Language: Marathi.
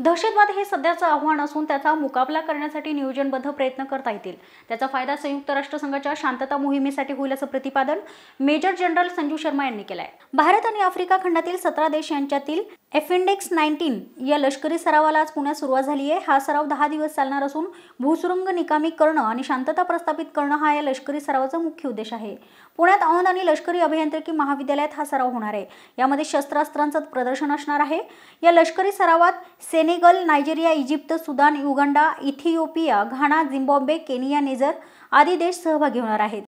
दहशतवाद हे सध्याचं आव्हान असून त्याचा मुकाबला करण्यासाठी नियोजनबद्ध प्रयत्न करता येतील त्याचा फायदा संयुक्त राष्ट्रसंघाच्या शांतता मोहिमेसाठी होईल असं प्रतिपादन मेजर जनरल संजू शर्मा यांनी केलं आहे भारत आणि आफ्रिका खंडातील सतरा देश यांच्यातील एफ इंडेक्स नाईन्टीन या लष्करी सरावाला आज पुण्यात सुरुवात झाली आहे हा सराव दहा दिवस चालणार असून भूसुरुंग निकामी करणं आणि शांतता प्रस्थापित करणं हा या लष्करी सरावाचा मुख्य उद्देश आहे पुण्यात औंध आणि लष्करी अभियांत्रिकी महाविद्यालयात हा सराव होणार आहे यामध्ये शस्त्रास्त्रांचं प्रदर्शन असणार आहे या लष्करी सरावात Senegal Nigeria Egypt Sudan Uganda Ethiopia Ghana Zimbabwe Kenya Niger आदी देश सहभागी होणार आहेत